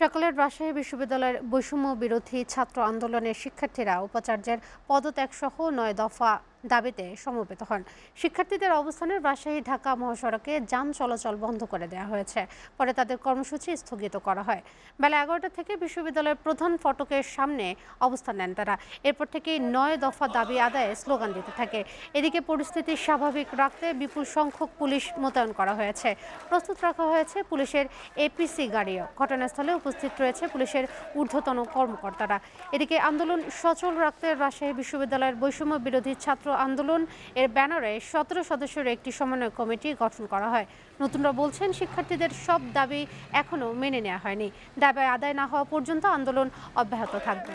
সকলের রাজশাহী বিশ্ববিদ্যালয়ের বৈষম্য বিরোধী ছাত্র আন্দোলনের শিক্ষার্থীরা উপাচার্যের পদত্যাগ সহ নয় দফা দাবিতে সমবেত হন শিক্ষার্থীদের অবস্থানের রাজশাহী ঢাকা মহাসড়কে যান চলাচল বন্ধ করে দেওয়া হয়েছে পরে তাদের কর্মসূচি স্থগিত করা হয় বেলা এগারোটা থেকে বিশ্ববিদ্যালয়ের প্রধান ফটকের সামনে অবস্থান নেন তারা এরপর থেকে নয় দফা দাবি আদায়ে স্লোগান দিতে থাকে এদিকে পরিস্থিতি স্বাভাবিক রাখতে বিপুল সংখ্যক পুলিশ মোতায়েন করা হয়েছে প্রস্তুত রাখা হয়েছে পুলিশের এপিসি গাড়িও ঘটনাস্থলে উপস্থিত রয়েছে পুলিশের ঊর্ধ্বতন কর্মকর্তারা এদিকে আন্দোলন সচল রাখতে রাজশাহী বিশ্ববিদ্যালয়ের বৈষম্য বিরোধী ছাত্র আন্দোলন এর ব্যানারে সতেরো সদস্যের একটি সমন্বয় কমিটি গঠন করা হয় নতুনরা বলছেন শিক্ষার্থীদের সব দাবি এখনও মেনে নেওয়া হয়নি দাবি আদায় না হওয়া পর্যন্ত আন্দোলন অব্যাহত থাকবে